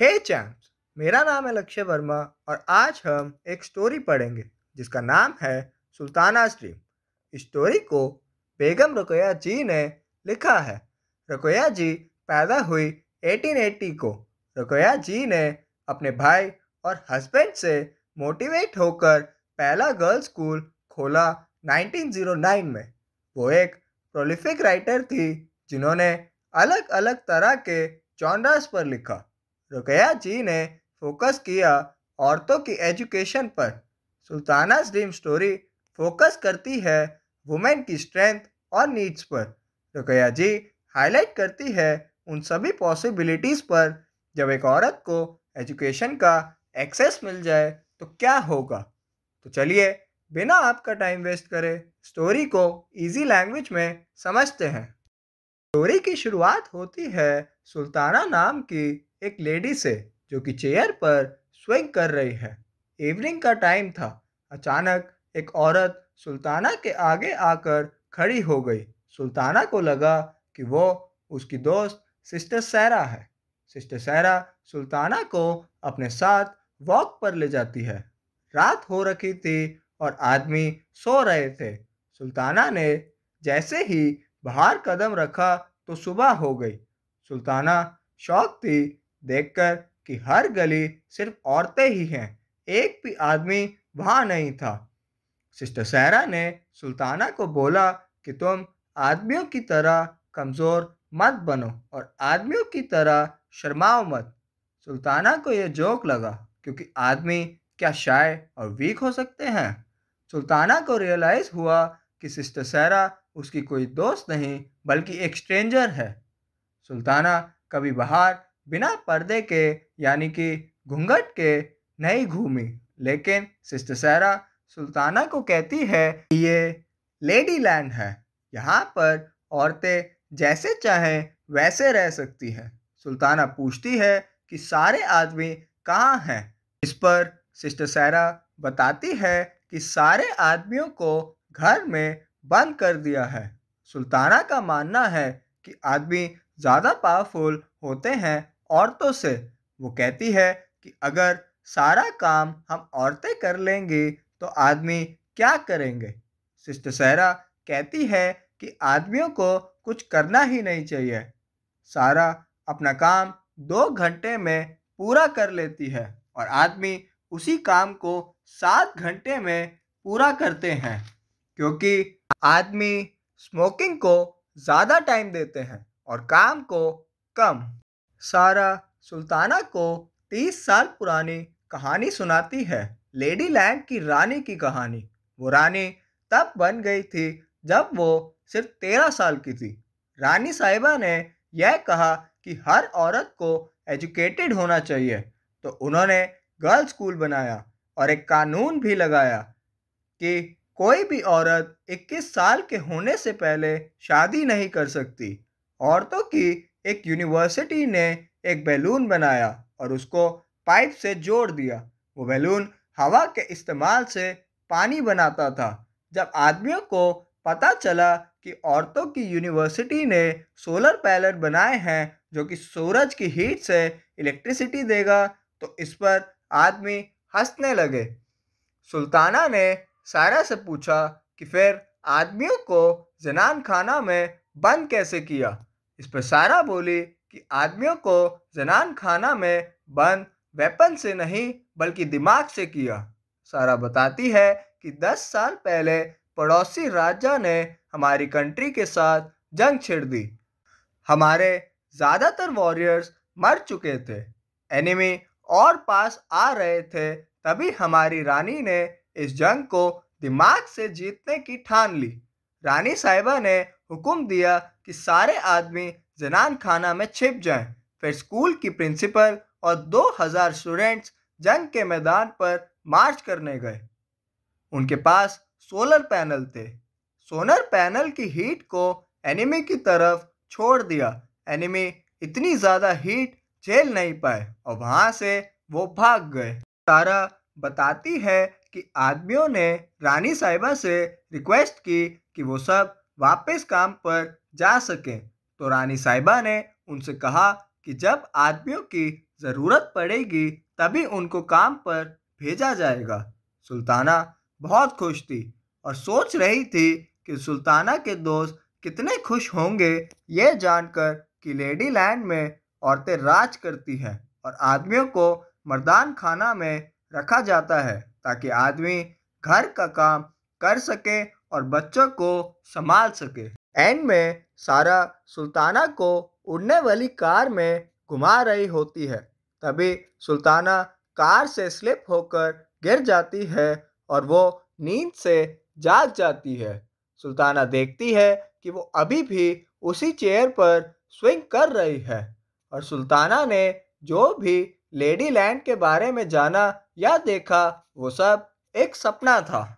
हे hey champs मेरा नाम है लक्ष्य वर्मा और आज हम एक स्टोरी पढ़ेंगे जिसका नाम है सुल्ताना स्ट्रीम इस स्टोरी को बेगम रकोया जी ने लिखा है रकोया जी पैदा हुई 1880 को रकोया जी ने अपने भाई और हस्बैंड से मोटिवेट होकर पहला गर्ल्स स्कूल खोला 1909 में वो एक प्रोलिफिक राइटर थी जिन्होंने अलग अलग तरह के चौंडास पर लिखा रुकैया तो जी ने फोकस किया औरतों की एजुकेशन पर सुल्ताना ड्रीम स्टोरी फोकस करती है वुमेन की स्ट्रेंथ और नीड्स पर रुकया जी हाईलाइट करती है उन सभी पॉसिबिलिटीज़ पर जब एक औरत को एजुकेशन का एक्सेस मिल जाए तो क्या होगा तो चलिए बिना आपका टाइम वेस्ट करे स्टोरी को इजी लैंग्वेज में समझते हैं स्टोरी की शुरुआत होती है सुल्ताना नाम की एक लेडी से जो कि चेयर पर स्विंग कर रही है इवनिंग का टाइम था अचानक एक औरत सुल्ताना के आगे आकर खड़ी हो गई सुल्ताना को लगा कि वो उसकी दोस्त सिस्टर सैरा है सिस्टर सैरा सुल्ताना को अपने साथ वॉक पर ले जाती है रात हो रखी थी और आदमी सो रहे थे सुल्ताना ने जैसे ही बाहर कदम रखा तो सुबह हो गई सुल्ताना शौक थी देखकर कि हर गली सिर्फ औरतें ही हैं एक भी आदमी वहाँ नहीं था सिस्टर सहरा ने सुल्ताना को बोला कि तुम आदमियों की तरह कमज़ोर मत बनो और आदमियों की तरह शर्माओ मत सुल्ताना को यह जोक लगा क्योंकि आदमी क्या शाय और वीक हो सकते हैं सुल्ताना को रियलाइज़ हुआ कि सिस्टर सहरा उसकी कोई दोस्त नहीं बल्कि एक स्ट्रेंजर है सुल्ताना कभी बाहर बिना पर्दे के यानी कि घूंघट के नहीं घूमी लेकिन सिस्टर सहरा सुल्ताना को कहती है कि ये लेडी लैंड है यहाँ पर औरतें जैसे चाहें वैसे रह सकती हैं सुल्ताना पूछती है कि सारे आदमी कहाँ हैं इस पर सिस्टर सहरा बताती है कि सारे आदमियों को घर में बंद कर दिया है सुल्ताना का मानना है कि आदमी ज़्यादा पावरफुल होते हैं औरतों से वो कहती है कि अगर सारा काम हम औरतें कर लेंगे तो आदमी क्या करेंगे सिस्टर सहरा कहती है कि आदमियों को कुछ करना ही नहीं चाहिए सारा अपना काम दो घंटे में पूरा कर लेती है और आदमी उसी काम को सात घंटे में पूरा करते हैं क्योंकि आदमी स्मोकिंग को ज़्यादा टाइम देते हैं और काम को कम सारा सुल्ताना को तीस साल पुरानी कहानी सुनाती है लेडी लैंड की रानी की कहानी वो रानी तब बन गई थी जब वो सिर्फ तेरह साल की थी रानी साहिबा ने यह कहा कि हर औरत को एजुकेटेड होना चाहिए तो उन्होंने गर्ल स्कूल बनाया और एक कानून भी लगाया कि कोई भी औरत 21 साल के होने से पहले शादी नहीं कर सकती औरतों की एक यूनिवर्सिटी ने एक बैलून बनाया और उसको पाइप से जोड़ दिया वो बैलून हवा के इस्तेमाल से पानी बनाता था जब आदमियों को पता चला कि औरतों की यूनिवर्सिटी ने सोलर पैलेट बनाए हैं जो कि सूरज की हीट से इलेक्ट्रिसिटी देगा तो इस पर आदमी हंसने लगे सुल्ताना ने सारा से पूछा कि फिर आदमियों को जनान खाना में बंद कैसे किया इस पर सारा बोली कि आदमियों को जनान खाना में बंद वेपन से नहीं बल्कि दिमाग से किया सारा बताती है कि 10 साल पहले पड़ोसी राजा ने हमारी कंट्री के साथ जंग छेड़ दी हमारे ज़्यादातर वॉरियर्स मर चुके थे एनिमी और पास आ रहे थे तभी हमारी रानी ने इस जंग को दिमाग से जीतने की ठान ली रानी साहिबा ने हुक्म दिया कि सारे आदमी जनान खाना में छिप जाएं। फिर स्कूल की प्रिंसिपल और 2000 स्टूडेंट्स जंग के मैदान पर मार्च करने गए उनके पास सोलर पैनल थे सोलर पैनल की हीट को एनिमी की तरफ छोड़ दिया एनिमी इतनी ज़्यादा हीट झेल नहीं पाए और वहाँ से वो भाग गए तारा बताती है कि आदमियों ने रानी साहिबा से रिक्वेस्ट की कि वो सब वापस काम पर जा सकें तो रानी साहिबा ने उनसे कहा कि जब आदमियों की ज़रूरत पड़ेगी तभी उनको काम पर भेजा जाएगा सुल्ताना बहुत खुश थी और सोच रही थी कि सुल्ताना के दोस्त कितने खुश होंगे ये जानकर कि लेडी लैंड में औरतें राज करती हैं और आदमियों को मर्दान खाना में रखा जाता है ताकि आदमी घर का काम कर सके और बच्चों को संभाल सके एंड में सारा सुल्ताना को उड़ने वाली कार में घुमा रही होती है तभी सुल्ताना कार से स्लिप होकर गिर जाती है और वो नींद से जाग जाती है सुल्ताना देखती है कि वो अभी भी उसी चेयर पर स्विंग कर रही है और सुल्ताना ने जो भी लेडी लैंड के बारे में जाना या देखा वो सब एक सपना था